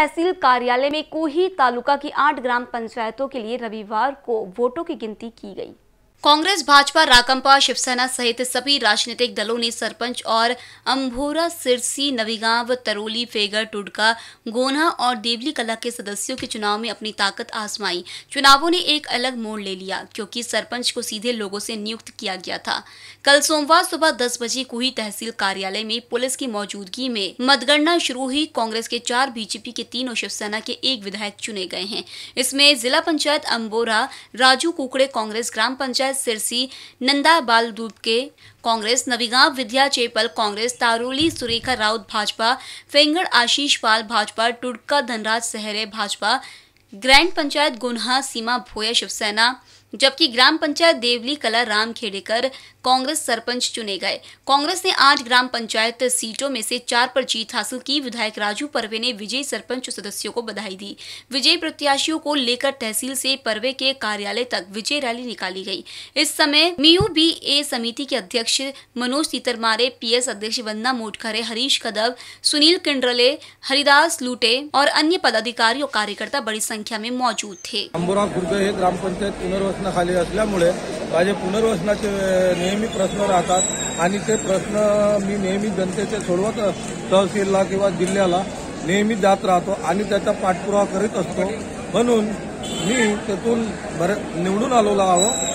तहसील कार्यालय में कोही तालुका की आठ ग्राम पंचायतों के लिए रविवार को वोटों की गिनती की गई कांग्रेस भाजपा राकंपा शिवसेना सहित सभी राजनीतिक दलों ने सरपंच और अम्भोरा सिरसी नवीगांव तरोली फेगर टुडका गोना और देवली कला के सदस्यों के चुनाव में अपनी ताकत आजमाई चुनावों ने एक अलग मोड़ ले लिया क्योंकि सरपंच को सीधे लोगों से नियुक्त किया गया था कल सोमवार सुबह दस बजे कुही तहसील कार्यालय में पुलिस की मौजूदगी में मतगणना शुरू हुई कांग्रेस के चार बीजेपी के तीन और शिवसेना के एक विधायक चुने गए हैं इसमें जिला पंचायत अम्बोरा राजू कुकड़े कांग्रेस ग्राम पंचायत सिरसी नंदा बाल के कांग्रेस नवीगांव विद्या चेपल कांग्रेस तारोली सुरेखा राउत भाजपा फेंगड़ आशीष पाल भाजपा टुडका धनराज सहरे भाजपा ग्रैंड पंचायत गुन्हा सीमा भोया शिवसेना जबकि ग्राम पंचायत देवली कला राम खेड़ेकर कांग्रेस सरपंच चुने गए कांग्रेस ने आज ग्राम पंचायत सीटों में से चार पर जीत हासिल की विधायक राजू परवे ने विजय सरपंच सदस्यों को बधाई दी विजय प्रत्याशियों को लेकर तहसील से परवे के कार्यालय तक विजय रैली निकाली गई इस समय मीयू बी ए समिति के अध्यक्ष मनोज तीतरमारे पीएस अध्यक्ष वंदना मोटखरे हरीश कदम सुनील किंडरले हरिदास लूटे और अन्य पदाधिकारी और कार्यकर्ता बड़ी संख्या में मौजूद थे ग्राम पंचायत शासनाखाली असल्यामुळे माझे पुनर्वसनाचे नेहमी प्रश्न राहतात आणि ते प्रश्न मी नेहमी जनतेचे सोडवत तहसीलला किंवा जिल्ह्याला नेहमी जात राहतो आणि त्याचा पाठपुरावा करीत असतो म्हणून मी तेथून भर निवडून आलो आहो